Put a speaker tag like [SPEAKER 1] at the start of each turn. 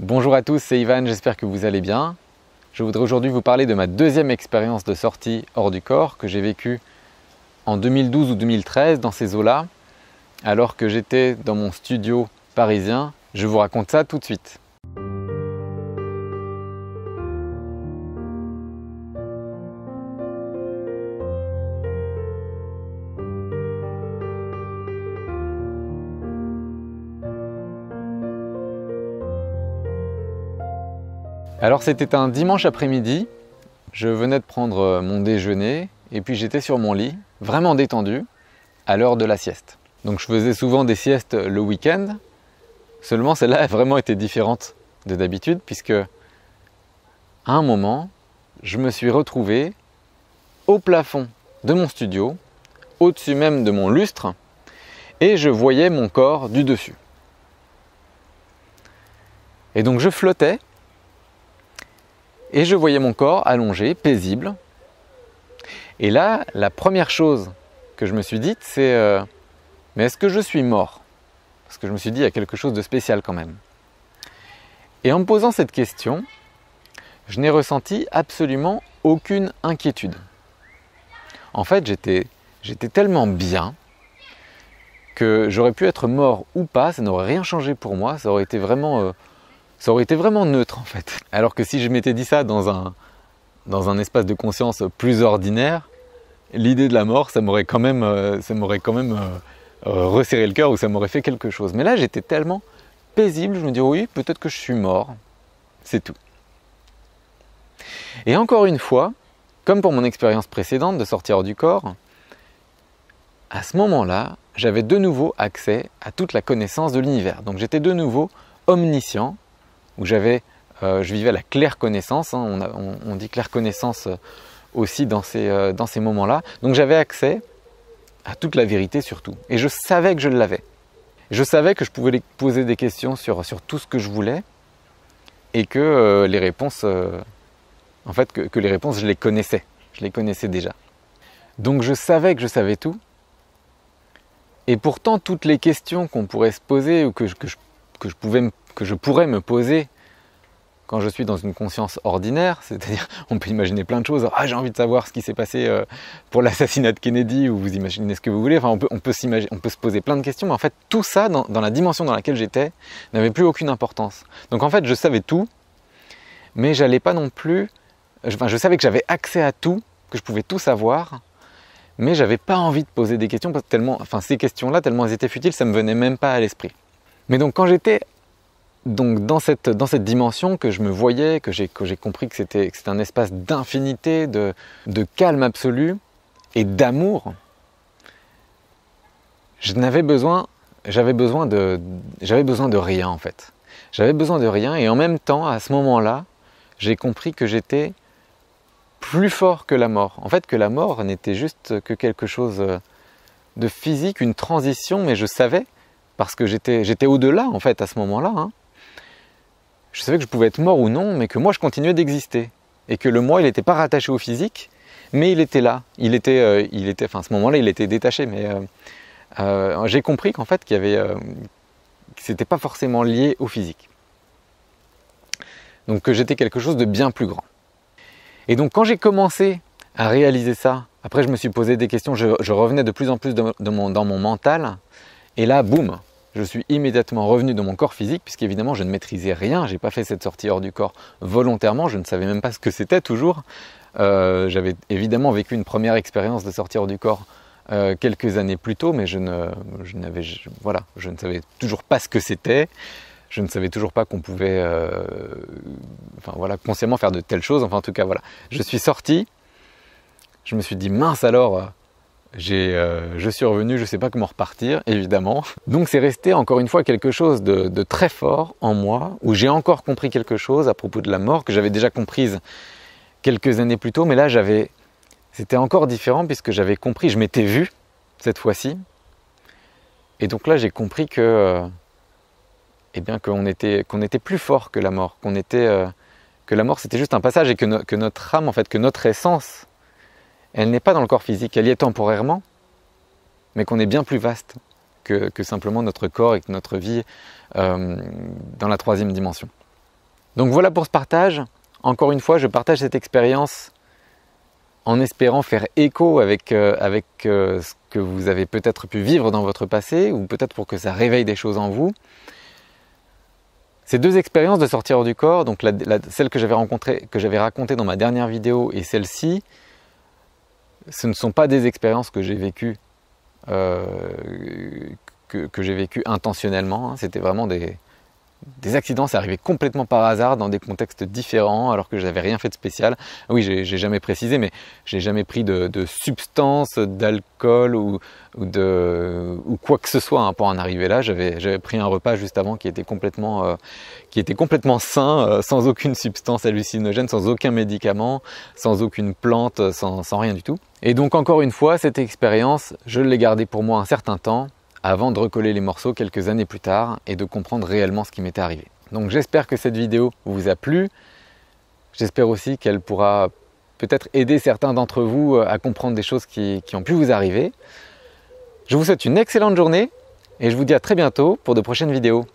[SPEAKER 1] Bonjour à tous, c'est Ivan, j'espère que vous allez bien. Je voudrais aujourd'hui vous parler de ma deuxième expérience de sortie hors du corps que j'ai vécue en 2012 ou 2013 dans ces eaux-là, alors que j'étais dans mon studio parisien. Je vous raconte ça tout de suite. Alors c'était un dimanche après-midi, je venais de prendre euh, mon déjeuner et puis j'étais sur mon lit, vraiment détendu, à l'heure de la sieste. Donc je faisais souvent des siestes euh, le week-end, seulement celle-là a vraiment été différente de d'habitude puisque à un moment, je me suis retrouvé au plafond de mon studio, au-dessus même de mon lustre, et je voyais mon corps du dessus. Et donc je flottais et je voyais mon corps allongé, paisible. Et là, la première chose que je me suis dite, c'est euh, Mais est-ce que je suis mort Parce que je me suis dit, il y a quelque chose de spécial quand même. Et en me posant cette question, je n'ai ressenti absolument aucune inquiétude. En fait, j'étais, tellement bien que j'aurais pu être mort ou pas, ça n'aurait rien changé pour moi, ça aurait été vraiment euh, ça aurait été vraiment neutre en fait. Alors que si je m'étais dit ça dans un, dans un espace de conscience plus ordinaire, l'idée de la mort, ça m'aurait quand même, euh, ça m'aurait quand même euh, resserré le cœur ou ça m'aurait fait quelque chose. Mais là, j'étais tellement paisible, je me dis oui, peut-être que je suis mort, c'est tout. Et encore une fois, comme pour mon expérience précédente de sortir du corps, à ce moment-là, j'avais de nouveau accès à toute la connaissance de l'univers. Donc j'étais de nouveau omniscient, où j'avais, euh, je vivais la claire connaissance, hein. on, dit claire connaissance euh, aussi dans ces, euh, dans ces moments-là. Donc j'avais accès à toute la vérité surtout. Et je savais que je l'avais. Je savais que je pouvais poser des questions sur, sur tout ce que je voulais et que les réponses, en fait, que, les réponses, je les connaissais. Je les connaissais déjà. Donc je savais que je savais tout. Et pourtant, toutes les questions qu'on pourrait se poser ou que, que, je, que je pouvais me que je pourrais me poser quand je suis dans une conscience ordinaire, c'est-à-dire on peut imaginer plein de choses, ah j'ai envie de savoir ce qui s'est passé euh, pour l'assassinat de Kennedy, ou vous imaginez ce que vous voulez, enfin on peut, on peut, on peut se poser plein de questions, mais en fait tout ça, dans, la dimension dans laquelle j'étais, n'avait plus aucune importance. Donc en fait je savais tout, mais j'allais pas non plus, enfin je savais que j'avais accès à tout, que je pouvais tout savoir, mais j'avais pas envie de poser des questions, parce que tellement, enfin ces questions-là, tellement elles étaient futiles, ça me venait même pas à l'esprit. Mais donc quand j'étais donc dans cette, dimension que je me voyais, que j'ai, compris que c'était, un espace d'infinité, de, calme absolu et d'amour, je n'avais besoin, j'avais besoin de, j'avais besoin de rien en fait. J'avais besoin de rien et en même temps, à ce moment-là, j'ai compris que j'étais plus fort que la mort. En fait, que la mort n'était juste que quelque chose de physique, une transition, mais je savais, parce que j'étais au-delà en fait à ce moment-là, hein je savais que je pouvais être mort ou non, mais que moi je continuais d'exister. Et que le moi, il n'était pas rattaché au physique, mais il était là. Il était, euh, il était enfin, à ce moment-là, il était détaché. Mais euh, euh, j'ai compris qu'en fait, qu'il y avait, c'était pas forcément lié au physique. Donc que j'étais quelque chose de bien plus grand. Et donc quand j'ai commencé à réaliser ça, après je me suis posé des questions, je, revenais de plus en plus dans mon mental, et là, boum, je suis immédiatement revenu dans mon corps physique, puisqu'évidemment je ne maîtrisais rien, j'ai pas fait cette sortie hors du corps volontairement, je ne savais même pas ce que c'était toujours. Euh, j'avais évidemment vécu une première expérience de sortie hors du corps euh, quelques années plus tôt, mais je ne, je, voilà, je ne savais toujours pas ce que c'était. Je ne savais toujours pas qu'on pouvait, euh, enfin voilà, consciemment faire de telles choses. Enfin, en tout cas, voilà, je suis sorti. Je me suis dit mince alors, euh, je suis revenu, je ne sais pas comment repartir, évidemment. Donc c'est resté encore une fois quelque chose de, très fort en moi, où j'ai encore compris quelque chose à propos de la mort que j'avais déjà comprise quelques années plus tôt, mais là j'avais, c'était encore différent puisque j'avais compris, je m'étais vu cette fois-ci, et donc là j'ai compris que, euh, eh bien qu'on était, qu'on était plus fort que la mort, qu'on était, euh, que la mort c'était juste un passage et que notre âme en fait, que notre essence elle n'est pas dans le corps physique, elle y est temporairement, mais qu'on est bien plus vaste que, simplement notre corps et que notre vie euh, dans la troisième dimension. Donc voilà pour ce partage. Encore une fois, je partage cette expérience en espérant faire écho avec, euh, avec euh, ce que vous avez peut-être pu vivre dans votre passé, ou peut-être pour que ça réveille des choses en vous. Ces deux expériences de sortir du corps, donc celle que j'avais rencontrée, que j'avais racontée dans ma dernière vidéo et celle-ci, ce ne sont pas des expériences que j'ai vécues, euh, que, j'ai vécues intentionnellement. Hein. C'était vraiment des, des accidents, c'est arrivé complètement par hasard dans des contextes différents alors que je n'avais rien fait de spécial. Ah oui, j'ai jamais précisé, mais j'ai jamais pris de, substance, d'alcool ou, quoi que ce soit hein, pour en arriver là. J'avais pris un repas juste avant qui était complètement euh, qui était complètement sain, euh, sans aucune substance hallucinogène, sans aucun médicament, sans aucune plante, sans, sans rien du tout. Et donc encore une fois, cette expérience, je l'ai gardée pour moi un certain temps avant de recoller les morceaux quelques années plus tard et de comprendre réellement ce qui m'était arrivé. Donc j'espère que cette vidéo vous a plu. J'espère aussi qu'elle pourra peut-être aider certains d'entre vous euh, à comprendre des choses qui, qui ont pu vous arriver. Je vous souhaite une excellente journée et je vous dis à très bientôt pour de prochaines vidéos.